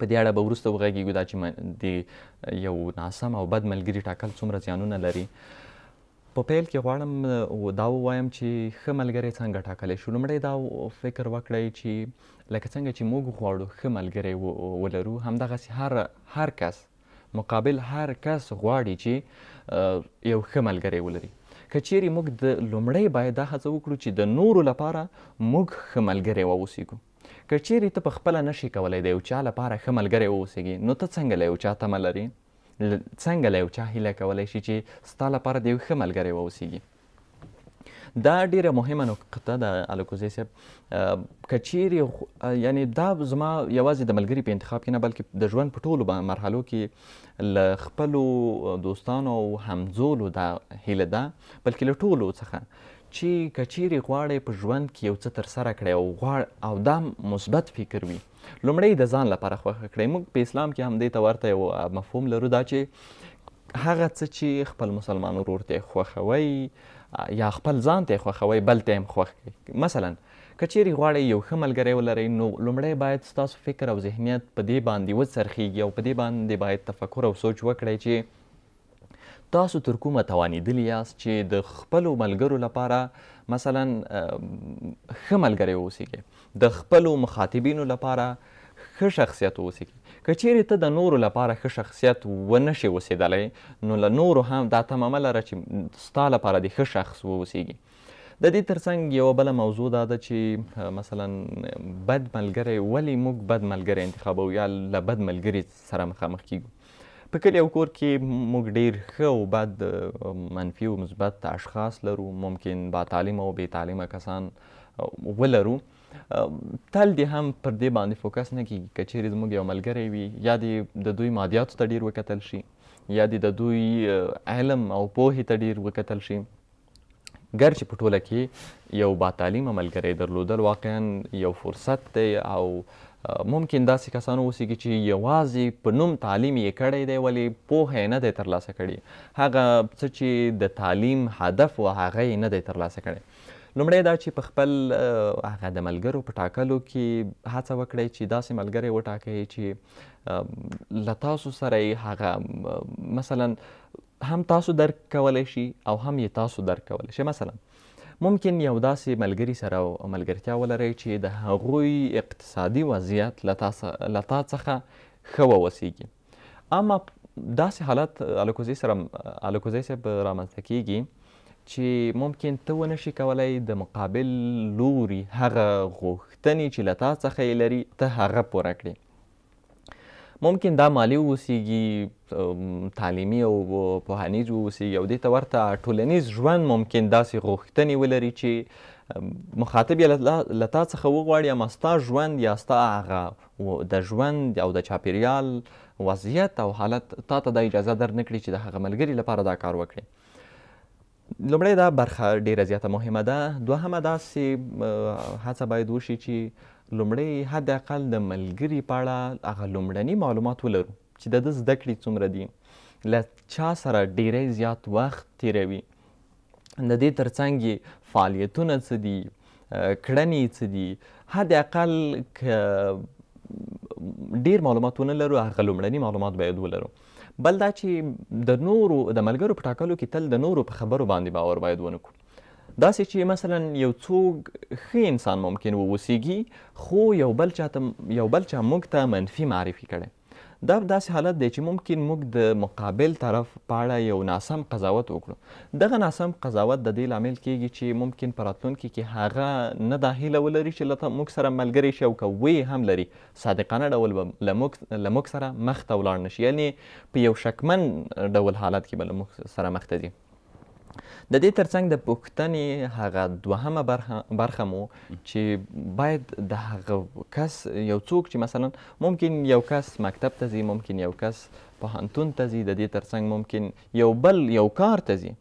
په دې اړه به وروسته وغږیږو دا چې د یو ناسم او بد ملګري ټاکل څومره زیانونه لري په پیل کې غواړم دا ووایم چې ښه ملګری څنګه ټاکلی شو لومړی دا فکر وکړئ چې لکه څنګه چې موږ غواړو ښه ملګری ولرو همدغسې هر هر کس مقابل هر کس غواړي چې یو ښه ملګری ولري که چیرې موږ د لومړی باید دا هڅه وکړو چې د نورو لپاره موږ ښه ملګری واوسیږو که چیرې ته په خپله نشي کولی د یو چا لپاره ښه ملګری واوسېږي نو ته څنګه له یو چا تمه لرې څنګه له یو چا هیله کولی شي چې ستا لپاره د یو ښه ملګری واوسېږي دا ډیره مهمه نقطه ده الکوزی صاحب که چیرې یعنی دا زما یوازې د ملګري په انتخاب کې نه بلکې د ژوند په ټولو مرحلو کې له خپلو دوستانو او همزولو دا هیله ده بلکې له ټولو څخه چې کچیرې غواړې په ژوند کې یو څه ترسره کړی او غواړ او دا مثبت فکر وي لومړی د ځان لپاره خوښه کړئ موږ په اسلام کې همدې ته ورته یو مفهوم لرو دا چې هغه څه چې خپل مسلمان ورور ته خوښوئ یا خپل ځان ته خوښوئ بل ته هم خوښ کړئ مثلا کچېرې غواړئ یو ښه ملګری ولرئ نو لومړی باید ستاسو فکر او ذهنیت په دې باندې وڅرخیږي او په دې باندې باید تفکر او سوچ وکړئ چې تاسو تر کومه توانیدلی یاست چې د خپلو ملګرو لپاره مثلا ښه ملګری واوسیږئ د خپلو مخاطبینو لپاره ښه شخصیت واوسیږئ که چیرې ته د نورو لپاره ښه شخصیت ونه شي اوسېدلی نو له نورو هم دا تمامه لره چې ستا لپاره د ښه شخص واوسیږي د دې ترڅنګ یو بل موضوع دا ده چې مثلا بد ملګری ولی موږ بد ملګری انتخابو یا له بد ملګری سره مخامخ کیږو په کلی او کور کې موږ ډیر ښه او بد منفي او مثبت اشخاص لرو ممکن با تعلیم او بې تعلیمه کسان ولرو تل دې هم پر دې باندې فوکس نه کیږي که چیرې زموږ یو ملګری وي یا دې د دوی مادیاتو ته ډیر وکتل شي یا دې د دوی علم او پوهې ته ډیر وکتل شي ګر چې په ټوله کې یو با تعلیمه ملګری درلودل واقعا یو فرصت دی او ممکن داسې کسان اوسېږي چې یوازې په نوم تعلیم یې کړی دی ولې پوهه یې نه دی ترلاسه کړې هغه څه چې د تعلیم هدف و هغه یې نه دی ترلاسه کړی لومړی دا چې په خپل هغه د ملګرو په ټاکلو کې هڅه وکړئ چې داسې ملګری وټاکئ چې له تاسو سره یې هغه مثلا هم تاسو درک کولی شي او هم یې تاسو درک کولی شي مثلا ممکن یو داسې ملګري سره او ملګرتیا ولرئ چې د هغوی اقتصادي وضعیت له تا څخه ښه ووسیږي اما داسې حالت الکوزی سره الکوزی صاحب رامنځته کیږي چې ممکن ته ونه شي کولی د مقابل لوري هغه غوښتنې چې له تا څخه یې لري ته هغه پوره کړې ممکن دا مالی اوسیږي تعلیمي او پوهنیز اوسیږي او دې ته ورته ټولنیز ژوند ممکن داسې غوښتنې ولري چې مخاطب یې له تا څخه وغواړي اما ستا ژوند یا ستا هغه د ژوند او د چاپیریال وضعیت او حالت تا ته دا اجازه در نه کړي چې د هغه ملګري لپاره دا کار وکړي لومړی دا برخه ډیره زیاته مهمه ده دوهمه داسې هڅه باید وشي چې لومړی حداقل د ملګري په اړه هغه لومړني معلومات ولرو چې د ده زده کړې څومره دي له چا سره ډیری زیات وخت تیروي د دې ترڅنګ فعالیتونه څه دي کړنې څه دي حداقل ډیر معلومات ونه لرو هغه لومړني معلومات باید ولرو بل دا چې د نورو د ملګرو په ټاکلو کې تل د نورو په خبرو باندې باور باید ونه کړو داسې چې مثلا یو څوک ښه انسان ممکن واوسیږي خو یو بل چا یو بل چا موږ ته منفي معرفي کړي دا داسې حالت دی چې ممکن موږ د مقابل طرف په اړه یو ناسم قضاوت وکړو دغه ناسم قضاوت د دې لامل کیږي چې ممکن په راتلونکي کې هغه نه دا هیله ولري چې له موږ سره ملګری شي او که ویې هم لري صادقانه ډول به له موږ سره مخ ته ولاړ نه شي یعنې په یو شکمن ډول حالت کې به له موږ سره مخ ته ځي د دې ترڅنګ د پوښتنې هغه دوهمه برخه مو چې باید د هغه کس یو څوک چې مثلا ممکن یو کس مکتب ته ځي ممکن یو کس پوهنتون ته ځي د دې ترڅنګ ممکن یو بل یو کار ته ځي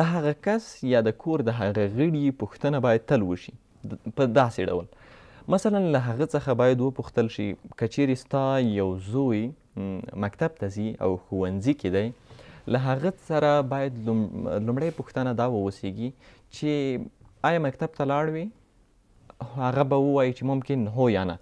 د هغه کس یا د کور د هغه غړي پوښتنه باید تل وشي په داسې ډول مثلا له هغه څخه باید وپوښتل شي که چیرې ستا یو زوی مکتب ته ځي او ښوونځي کې دی له هغه سره باید لمړی پوښتنه دا ووسیږي چې آیا مکتب ته لاړ وې هغه به ووایي چې ممکن هو یا نه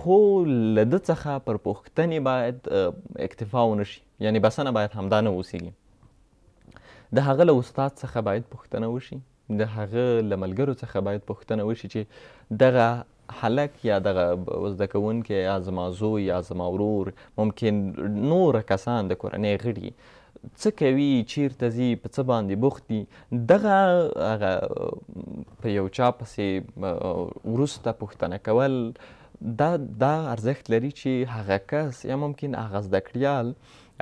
خو له ده څخه پر پوښتنې باید اکتفا ونه شي یعنی بسنه باید همدا نه اوسیږي د هغه له استاد څخه باید پوښتنه وشي د هغه له ملګرو څخه باید پوښتنه وشي چې دغه هلک یا دغه زده کوونکی یا زما زوی یا زما ورور ممکن نوره کسان د کورنۍ غړي څه کوي چیرته ځي په څه باندې بوخت دي دغه هغه په یو چا پسې وروسته پوښتنه کول دا دا ارزښت لري چې هغه کس یا ممکن هغه زده کړیال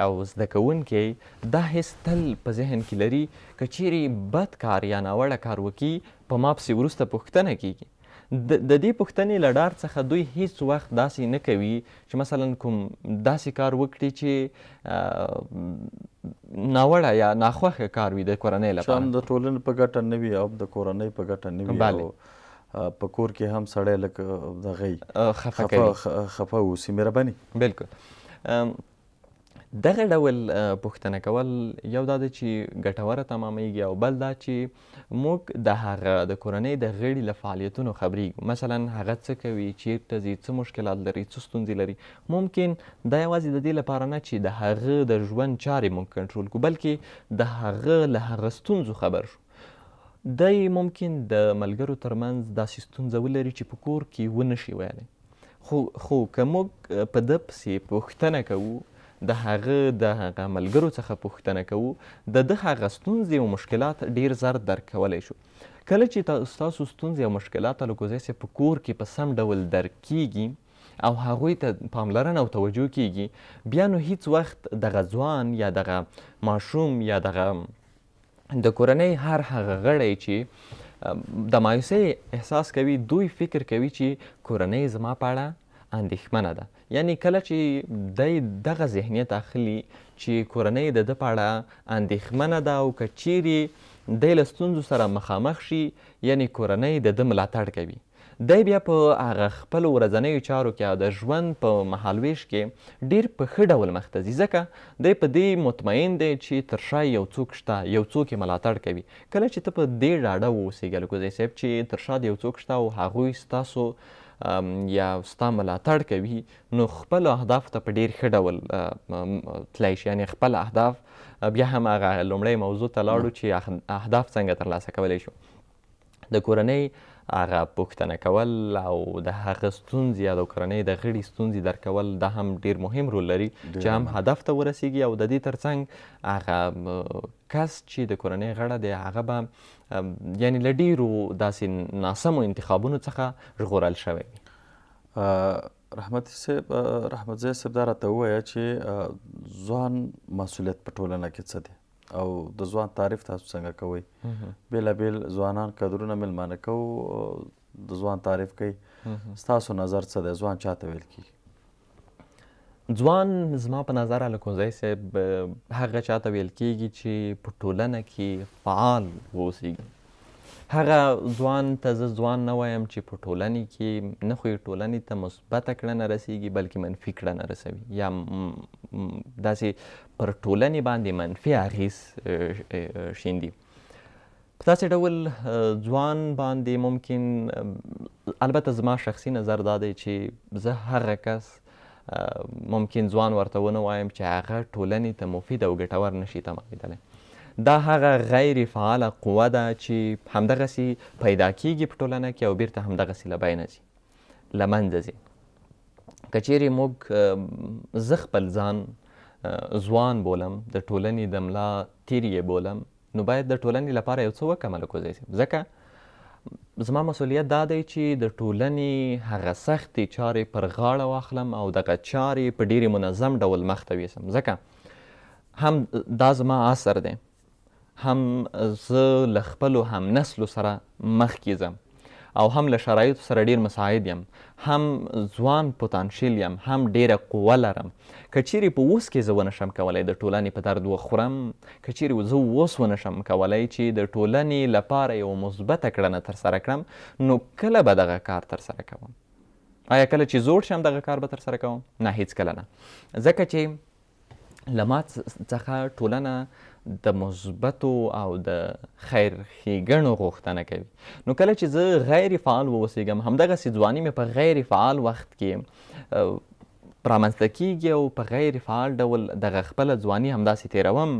او زده کوونکی دا هیڅ تل په ذهن کې لري که چیرې بد کار یا ناوړه کار وکړي په ما پسې وروسته پوښتنه کیږي د دې پوښتنې له ډار څخه دوی هیڅ وخت داسې نه کوي چې مثلا کوم داسې کار وکړي چې ناوړه یا ناخوښه کار وي د کورنۍ لپاره د ټولنې په ګټه نه وي او د کورنۍ په ګټه نه وي بله په کور کې هم سړی لکه دغه خفه کوي خفه اوسي مهرباني بالکل دغه ډول پوښتنه کول یو دا ده چې ګټوره تمامیږي او بل دا چې موږ د هغه د کورنۍ د غړي له فعالیتونو خبرېږو مثلا هغه څه کوي چیرته ځي څه مشکلات لري څه ستونزې لري ممکن دا یوازې د دې لپاره نه چې د هغه د ژوند چارې موږ کنټرول کړو بلکې د هغه له هغه ستونزو خبر شو دی ممکن د ملګرو ترمنځ داسې ستونزه ولري چې په کور کې ونه شي ویلی خو خو که موږ په ده پسې پوښتنه کوو د هغه د هغه ملګرو څخه پوښتنه کوو د ده هغه ستونزې او مشکلات ډیر زر درک کولی شو کله چې ستاسو ستونزې او مشکلات له کوزی په کور کې په سم ډول درک کیږي او هغوی ته پاملرنه او توجه کیږي بیا نو هیڅ وخت دغه ځوان یا دغه ماشوم یا دغه د کورنۍ هر هغه غړی چې د مایوسۍ احساس کوي دوی فکر کوي چې کورنۍ زما په اړه اندېښمنه ده یعنی کله چې د دغه ذهنیت اخلي چې کورنۍ د د پاړه اندېښمنه ده او که چیرې دی له ستونزو سره مخامخ شي یعنی کورنۍ د ده ملاتړ کوي دی بیا په هغه خپل ورځنیو چارو کې او د ژوند په مهالویش کې ډیر په ښه ډول مخته ځي ځکه دی په دې مطمئن دی چې تر شا یو څوک شته یو څوک یې ملاتړ کوي کله چې ته په دې ډاډه واوسېږې الکوزی صاحب چې تر شا د یو څوک شته او هغوی ستاسو یا ستا ملاتړ کوي نو خپل اهداف ته په ډیر ښه ډول تلای شي یعنی خپل اهداف بیا هم هغه لومړی موضوع ته لاړو چې اهداف څنګه ترلاسه کولی شو د کورنۍ هغه پوښتنه کول او د هغه ستونزې یا د کورنۍ د غړي ستونزې درکول دا هم ډیر مهم رول لري چې هم هدف ته ورسیږي او د دې ترڅنګ هغه کس چې د کورنۍ غړه دی هغه به یعنی له ډیرو داسې ناسمو انتخابونو څخه ژغورل شوی رحمت صاحب رحمت زی صاحب دا راته ووایه چې ځوان مسؤلیت په ټولنه کې څه دی او د ځوان تعریف تاسو څنګه کوئ بیلابیل ځوانان کدرونه ملمانه کوو د ځوان تعریف کوي ستاسو نظر څه دی ځوان چاته ویل کیږي ځوان زما په نظر الکوزی صاحب هغه چاته ویل کیږي چې په ټولنه کې فعال واوسیږي هغه ځوان ته زه ځوان نه وایم چې په ټولنې کې نه خو ټولنې ته مثبته کړنه رسیږي بلکې منفي کړنه رسوي یا داسې پر ټولنې باندې منفي اغیز شیندي په داسې ډول ځوان باندې ممکن البته زما شخصي نظر دا دی چې زه هغه کس ممکن ځوان ورته ونه وایم چې هغه ټولنې ته مفید او ګټور نشي تمامیدلی دا هغه غیر فعاله قوه ده چې همدغسې پیدا کیږي په ټولنه کې او بیرته همدغسې له بینه ځي له منځه ځي که چیرې موږ زه خپل ځان ځوان بولم د ټولنې د ملا تیر یې بولم نو باید د ټولنې لپاره یو څه وکړم الکوزی شم ځکه زما مسؤلیت دا دی چې د ټولنې هغه سختې چارې پر غاړه واخلم او دغه چارې په ډېرې منظم ډول مخته ویسم ځکه هم دا زما اثر دی هم زه له خپلو هم نسلو سره مخکې ځم او هم له شرایطو سره ډیر مساعد یم هم ځوان پوتانشیل یم هم ډیره قوه لرم که چیرې په اوس کې زه ونشم کولی د ټولنې په درد وخورم که چیرې زه اوس ونشم کولی چې د ټولنې لپاره یو مثبته کړنه ترسره کړم نو کله به دغه کار ترسره کوم آیا کله چې زوړ شم دغه کار به ترسره کوم نه هیڅکله نه ځکه چې له ما څخه ټولنه د مثبتو او د خیر ښیګڼو غوښتنه کوي نو کله چې زه غیر فعال واوسېږم همدغسې ځواني مې په غیر فعال وخت کې رامنځته کیږي او په غیر فعال ډول دغه خپله ځواني همداسې تیروم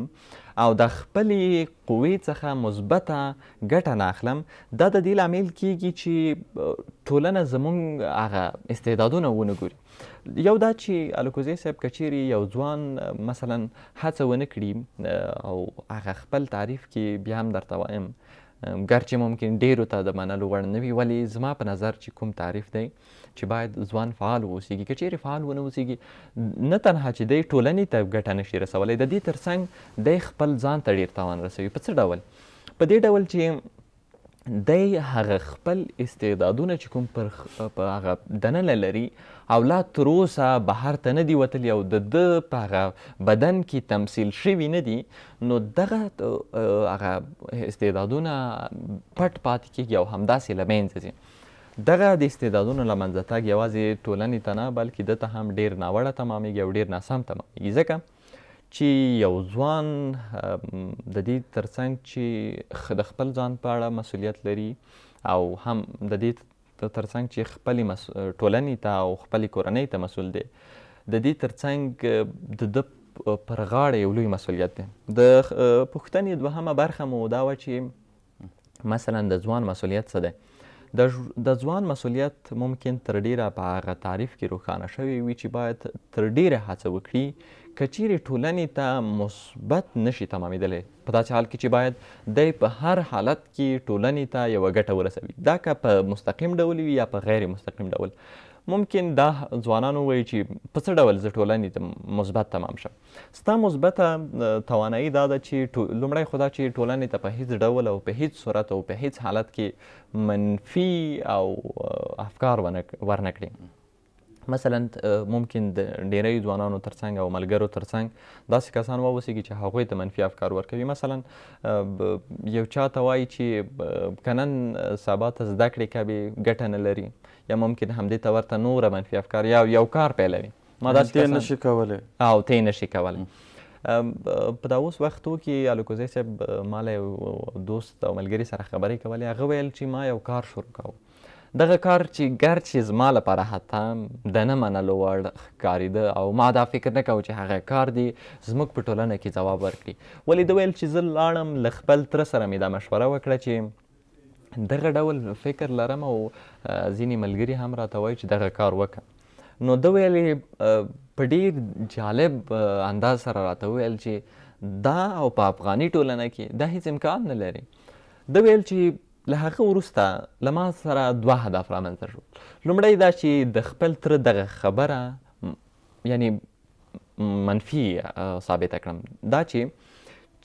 او د خپلې قوې څخه مثبته ګټه نه اخلم دا د دې لامل کیږي چې ټولنه زموږ هغه استعدادونه ونه ګوري یو دا چې الکوزی صاحب کچیرې یو ځوان مثلا هڅه ونه کړي او هغه خپل تعریف کې بیا هم درته وایم ګرچې ممکن ډیرو ته د منلو وړ نه وي ولې زما په نظر چې کوم تعریف دی چې باید ځوان فعال واوسیږي که چیرې فعال ونه اوسیږي نه تنها چې دی ټولنې ته ګټه نشي رسولی د دې تر څنګ دی خپل ځان ته ډیر تاوان رسوي په څه ډول په دې ډول چې دی هغه خپل استعدادونه چې کوم پر هغه دننه لري اولاد تر اوسه بهر ته نه دي وتلي او د ده په هغه بدن کې تمثیل شوي نه دي نو دغه هغه استعدادونه پټ پاتې کېږي او همداسې له منځه ځي دغه د استعدادونو له منځه تګ یوازې ټولنې ته نه بلکې ده ته هم ډیر ناوړه تمامیږي او ډیر ناسم تمامیږي ځکه چې یو ځوان د دې ترڅنګ چې د خپل ځان په اړه مسؤلیت لري او هم د دې ته ترڅنګ چې خپل ټولنې ته او خپل کورنۍ ته مسول دی د دې ترڅنګ د د پر غاړه یو لوی مسولیت دی د پښتنې دوهمه برخه مو دا و چې مثلا د ځوان مسولیت څه دی د ځوان مسولیت ممکن تر ډیره په هغه تعریف کې روښانه شوی وي چې باید تر ډیره هڅه وکړي کچیرې ټولنې ته مثبت نشي تمامیدلی په داسې حال کې چې باید دی په هر حالت کې ټولنې ته یوه ګټه ورسوي دا که په مستقیم ډول وي یا په غیر مستقیم ډول ممکن دا ځوانانو وایي چې په څه ډول زه ټولنې ته مثبت تمام شم ستا مثبته توانایي دا ده چې لومړی خو دا چې ټولنې ته په هیڅ ډول او په هیڅ صورت او په هیڅ حالت کې منفي او افکار ورنه کړي مثلا ممکن د ډیری ځوانانو ترڅنګ او ملګرو ترڅنګ داسې کسان واوسیږي چې هغوی ته منفي افکار ورکوي مثلا یو چا ته وایي چې کنن سبا ته زده کړې کوې ګټه نه لري یا ممکن همدې ته ورته نوره منفي افکار یا یو کار پیلوي ما داسې نشي کولی او تی نشي کولی په دا اوس وختو کې الکوزی صاحب ما له دوست او ملګري سره خبرې کولې هغه ویل چې ما یو کار شروع کوم دغه کار چې ګرچې زما لپاره حتی د نه منلو وړ ښکارېده او ما دا فکر نه کوم چې هغه کار دی زموږ په ټولنه کې ځواب ورکړي ولې ده ویل چې زه لاړم له خپل تره سره مې دا مشوره وکړه چې دغه ډول فکر لرم او ځینې ملګري هم راته وایي چې دغه کار وکړه نو ده ویلې په ډېر جالب انداز سره راته ویل چې دا او په افغاني ټولنه کې دا هیڅ امکان نه لري ده ویل چې له هغه وروسته له ما سره دوه هدف رامنځته شول لومړی دا چې د خپل تره دغه خبره یعنی منفي ثابته کړم دا چې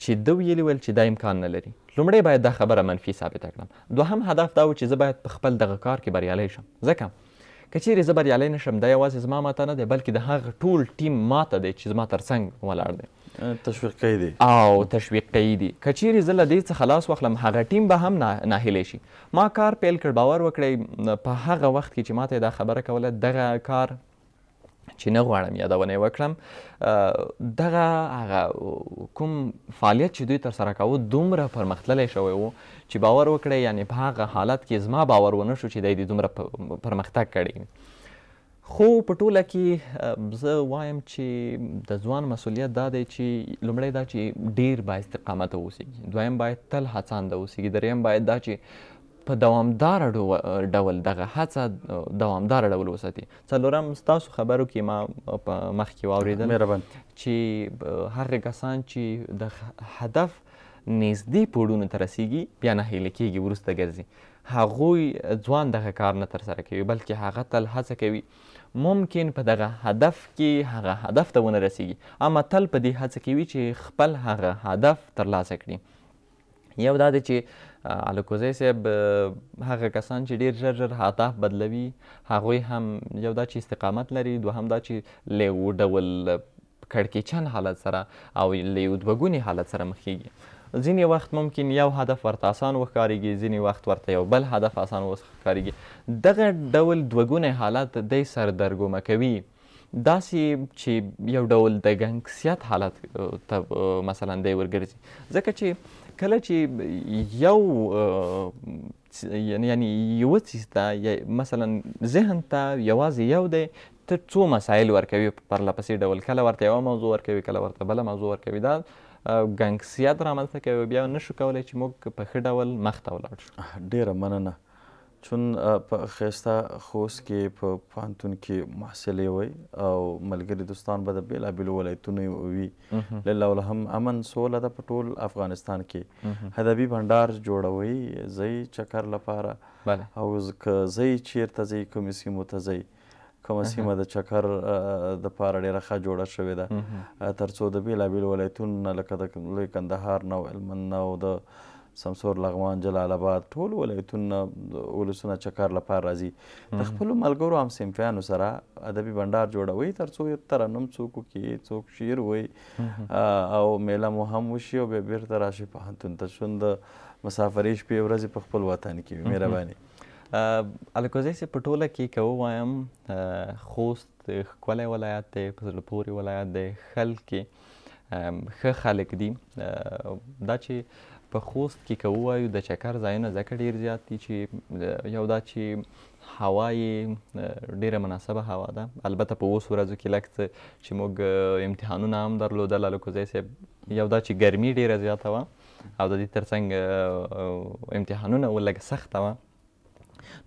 چې ده ویلي ویل چې دا امکان نه لري لومړی باید دا خبره منفي ثابته کړم دوهم هدف دا و چې زه باید په خپل دغه کار کې بریالی شم ځکه که چیرې زه بریالی نه شم دا یوازې زما ماته نه دی بلکې د هغه ټول ټیم ماته دی چې زما تر څنګ ولاړ دی تشویقي دي او تشویقي دي کچیر زله دې څه خلاص وخلم هغه ټیم به هم ناهیلی شي ما کار پیل کړ باور وکړئ په هغه وخت کې چې ماته دا خبره کوله دغه کار چې نه غواړم یادونه وکړم دغه هغه کوم فعالیت چې دوی ترسره کاوه دومره پرمختللی شوی و چې باور وکړئ یعنې په هغه حالت کې زما باور ونه شو چې دی دومره پرمختګ کړی خو په ټوله کې زه وایم چې د ځوان مسولیت دا دی چې لومړی دا چې ډیر با استقامت اوسېږي دویم باید تل هڅانده اوسېږي دریم باید دا چې په دوامدار ډول دغه هڅه دوامدار ډول وساتي څلورم ستاسو خبرو کې ما په مخ کې واوریدل مهربان چې هغه کسان چې د هدف نږدې پوړونو ته رسیږي بیا ناهیله کیږي وروسته ګرځي هغوی ځوان دغه کار نه ترسره کوي بلکې هغه تل هڅه کوي ممکن په دغه هدف کې هغه هدف ته ونه رسیږي اما تل په دې هڅه کې وي چې خپل هغه هدف ترلاسه کړي یو دا دی چې الکوزی صاحب هغه کسان چې ډیر ژر ژر هدف بدلوي هغوی هم یو دا چې استقامت لري دوهم دا چې له یو ډول کړکېچن حالت سره او له یو دوهګوني حالت سره مخ کیږي ځینې وخت ممکن یو هدف ورته اسان وښکارېږي ځینې وخت ورته یو بل هدف اسان وښکارېږي دغه ډول دوهګونی حالت دی سردرګمه کوي داسې چې یو ډول د ګنګسیت حالت ته مثلا دی ورګرځي ځکه چې کله چې یو یعنی یوه څیز ته مثلا ذهن ته یوازې یو دی ته څو مسایل ورکوي پرله پسې ډول کله ورته یوه موضوع ورکوي کله ورته بله موضوع ورکوي دا ګنګسیات رامنځته کوي بیا نشو کولی چې موږ په ښه ډول مخته ولاړ شو ډیره مننه چون په خيستا خوست کې په پانتون کې محصلې وي او ملګری دوستان به د بیلابیلو ولایتونو وي لله ولهم امن سوله ده په ټول افغانستان کې هدبي بندار جوړوي زئی چکر لپاره او که زئی چیرته زئی کومې سیمو ته زئی کومه سیمه د چکر د پاره ډیره ښه جوړه شوې ده ترڅو د بیلابیلو ولایتونو نه لکه د لوی کندهار نه او هلمند نه او د سمسور لغمان جلال آباد ټول ولایتونه ولسونه چکر لپاره راځي د خپلو ملګرو هم سیمفیانو سره ادبي بنډار جوړوي ترڅو یو ترنم څوک کې څوک شعر وایي او میله مو هم وشي او بیا بیرته راشي پوهنتون ته شون د مسافرۍ شپې ورځې په خپل وطن کې وي مهرباني الکوزی سي په ټوله کې که ووایم خوست ښکلی ولایت دی په زړه پورې ولایت دی خلک ښه خلک دي دا چې په خوست کې که ووایو د چکر ځایونه ځکه ډېر زیات دي چې یو دا چې هوا یې ډېره مناسبه هوا ده البته په اوس ورځو کې لږ څه چې موږ امتحانونه هم درلودل الکوزی صاحب یو دا چې ګرمي ډېره زیاته وه او د دې تر څنګ امتحانونه و لږ سخته وه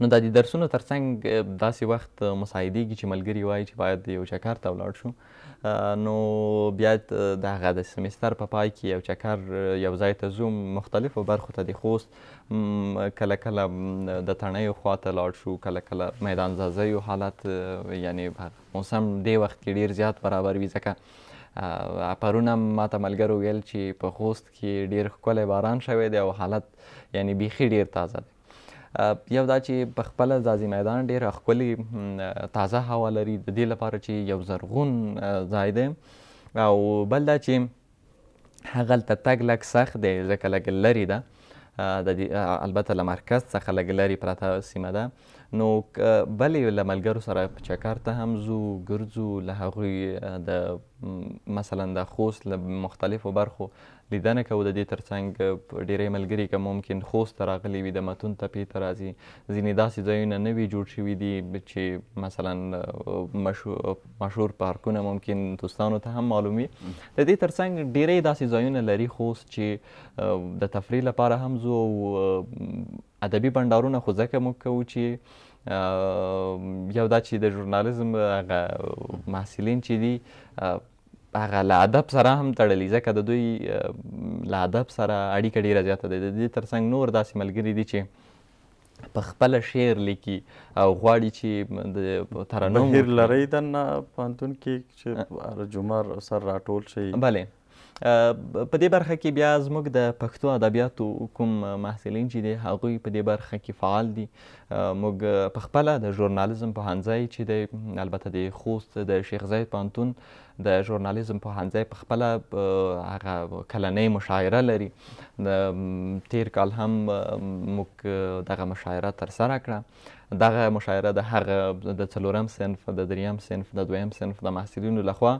نو د دې درسونو ترڅنګ داسې وخت مساعدېږي چې ملګري وایي چې باید یو چکر ته ولاړ شو نو بیا د هغه د سمستر په پای کې یو چکر یو ځای ته ځو مختلفو برخو ته د خوست کله کله د تڼیو خواته لاړ شو کله کله میدان زازیو حالت یعنی موسم دې وخت کې ډیر زیات برابر وي ځکه پرونه ماته ملګرو ویل چې په خوست کې ډیر ښکلی باران شوی دی او حالت یعنی بیخي ډیر تازه دی یو دا چې په خپل ځاځي میدان ډیر خپل تازه هوا لري د دې لپاره چې یو زرغون ځای دی او بل دا چې هغلته تګ لږ سخت دی ځکه لږ لرې ده د البته له مرکز څخه لږ لرې پرته سیمه ده نو بلې له ملګرو سره چکر ته هم ځو ګرځو له هغوی د مثلا د خوست له مختلفو برخو لیدنه کوو د دې تر څنګ ډېری ملګري که ممکن خوست ته راغلي وي د متون تپې ته راځي ځینې داسې ځایونه نوي جوړ شوي دي چې مثلا مشهور پارکونه ممکن دوستانو ته هم معلوم وي د دې تر څنګ ډېری داسې ځایونه لري خوست چې د تفریح لپاره هم ځو ادبي بندارونه خو ځکه موږ کوو چې یو دا چې د ژورنالیزم هغه محصلین چې دي هغه له ادب سره هم تړلي ځکه د دوی له ادب سره اړیکه ډېره زیاته ده د دې تر څنګ نور داسې ملګري دي چې په خپله شعر لیکي او غواړي چې د ترنم بهیر لرئ دننه پوهنتون کې چې هره جمعه سر راټول شي بله په دې برخه کې بیا زموږ د پښتو ادبیاتو کوم محصلین چې دي هغوی په دې برخه کې فعال دي موږ په خپله د ژورنالیزم پوهنځی چې دی البته د خوست د شیخ زاید پوهنتون د ژورنالیزم پوهنځی په خپله هغه کلنۍ مشاعره لري د تیر کال هم موږ دغه مشاعره ترسره کړه دغه مشاعره د هغه د څلورم صنف د دریم صنف د دویم صنف د محصلینو لخوا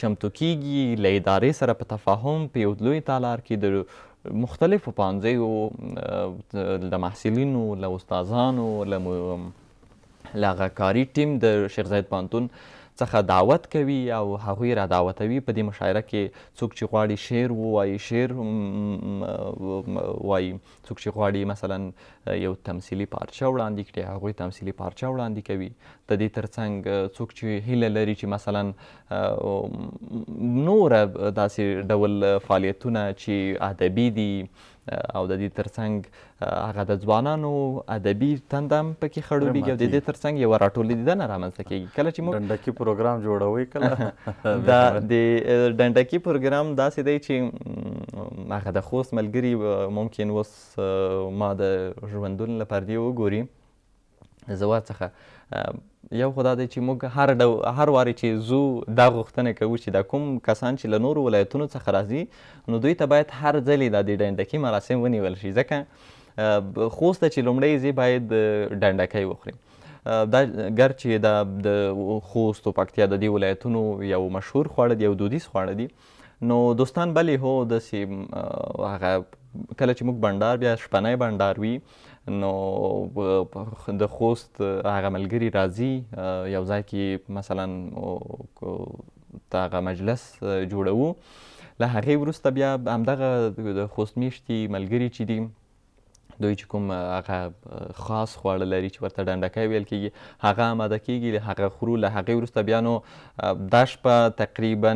چمتو کیږي له ادارې سره په تفاهم په یو لوی تالار کې د مختلفو پانځیو د محصلینو له استادانو له لاغه کاری ټیم د شیخ زاید پانتون څخه دعوت کوي او هغوی را دعوتوي په دې مشاعره کې څوک چې غواړي شعر ووایي شعر وایي څوک چې غواړي مثلا یو تمثیلي پارچه وړاندې کړي هغوی تمثیلي پارچه وړاندې کوي د دې تر څنګ څوک چې هیله لري چې مثلا نوره داسې ډول فعالیتونه چې ادبي دي او د دې ترڅنګ هغه د ځوانانو ادبي تندم پکې خړوبېږي او د دې ترڅنګ یو راټولیدنه رامنځته کیږي کله چې موږ ډنډکي پروګرام جوړوي کله [laughs] دا [laughs] د ډنډکي پروګرام داسې دی چې هغه د خوست ملګري ممکن اوس ما د ژوندون لپاره دی وګوري زوال څخه یو خدا دی چې موږ هر دو هر واري چې زو دا غوښتنه کوو چې دا کوم کسان چې له نورو ولایتونو څخه راځي نو دوی ته باید هر ځلې دا د ډنډکي مراسم ونیول شي ځکه خوست چې لومړی ځای باید ډنډکی وخوري دا ګر چې دا د خوست او پکتیا د دې ولایتونو یو مشهور خواړه دی یو دودیز خواړه دي نو دوستان بلې هو داسې هغه کله چې موږ بنډار بیا شپنی بنډار وي نو د خوست هغه ملګری راځي یو ځای کې مثلا هغه مجلس جوړوو له هغې وروسته بیا همدغه د خوست میاشتې ملګري چې دي دوی چې کوم هغه خاص خواړه لري چې ورته ډنډکی ویل کېږي هغه آماده کېږي هغه خورو له هغې وروسته بیا نو دا شپه تقریبا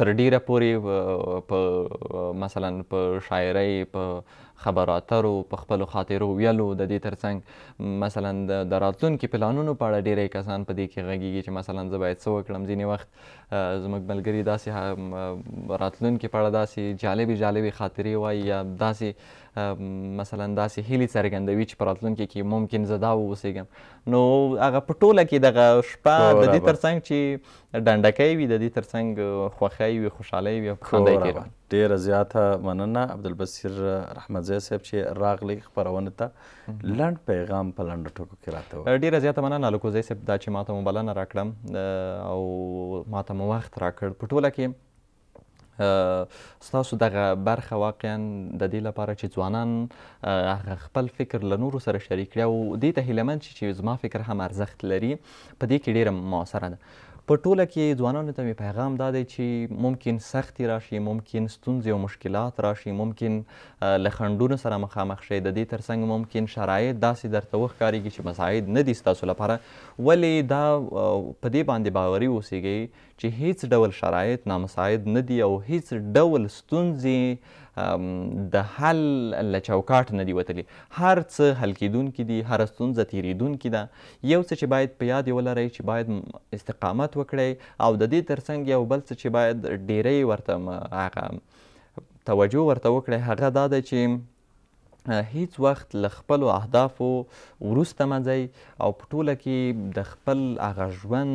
تر ډیره پورې په مثلا په شاعرۍ په خبرو اترو په خپل خاطرو ویلو د دې ترڅنګ مثلا د راتلونکو پلانونو په اړه ډیری کسان په دې کې غږیږي چې مثلا زه باید څه وکړم ځینې وخت زموږ ملګري داسې راتلونکو په اړه داسې جالبې جالبې خاطرې وایي یا داسې مثلا داسې هیلې څرګندوي چې په راتلونکي کې ممکن زه دا واوسېږم نو هغه په ټوله کې دغه شپه د دې تر څنګ چې ډنډکی وي د دې تر څنګ خوښۍ وي خوشحالۍ وي خندۍ تېره ډیره زیاته مننه عبدالبصیر رحمتزی صاحب چې راغلی خپرونې ته لنډ پیغام په لنډو ټکو کې راته ډیره زیاته مننه الکوزی صاحب دا چې ماته مو بلنه راکړم او ماته مو وخت راکړ په ټوله کې ستاسو دغه برخه واقعا د دې لپاره چې ځوانان خپل فکر له نورو سره شریک کړي او دې ته هیلهمند شي چې زما فکر هم ارزښت لري په دې کې ډیره موثره ده په ټوله کې ځوانانو ته مې پیغام دا دی چې ممکن سختي راشي ممکن ستونزې او مشکلات راشي ممکن له خنډونو سره مخامخ شئ د دې ترڅنګ ممکن شرایط داسې درته وښکارېږي چې مساعد نه دي ستاسو لپاره ولې دا په دې باندې باوري اوسېږئ چې هیڅ ډول شرایط نامساعد نه دي او هیڅ ډول ستونزې د حل له چوکاټ نه دي وتلي هر څه حل کیدونکي دي هر ستونزه تیریدونکي ده یو څه چې باید په یاد ولرئ چې باید استقامت وکړئ او د دې ترڅنګ یو بل څه چې باید ډیری ورته هغه توجه ورته وکړئ هغه دا ده چې هیڅ وخت له خپلو اهدافو وروسته مه ځئ او په ټوله کې د خپل هغه ژوند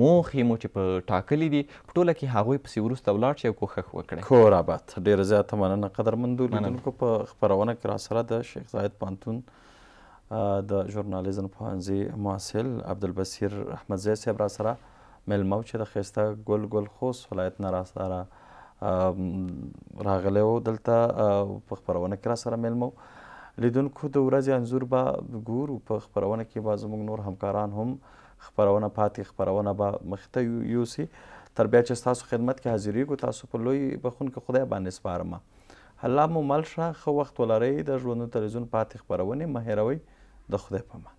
موخې مو چې په ټاکلي دي په ټوله کې هغوی پسې وروسته ولاړ شئ او کوښښ وکړئ کورابت ډېره زیاته مننه قدرمندو لیدونکو په خپرونه کې راسره د شیخ زاید پانتون د ژورنالیزم پوهنځي محصل عبدالبصیر احمدزی صاحب راسره میلمه چې د ښایسته ګل ګل خوست ولایت نه راسره راغلی و دلته په خپرونه کې را سره میلمه لیدونکو د ورځې انځور به ګورو په خپرونه کې به زموږ نور همکاران هم خپرونه پاتې خپرونه به مخته یوسي تر بیا چې ستاسو خدمت کې حاضرېږو تاسو په لوی بخونکي خدای باندې سپارم الله مو مل شه ښه وخت ولرئ د ژوندون تلویزیون پاتې خپرونې مه هیروئ د خدای په امان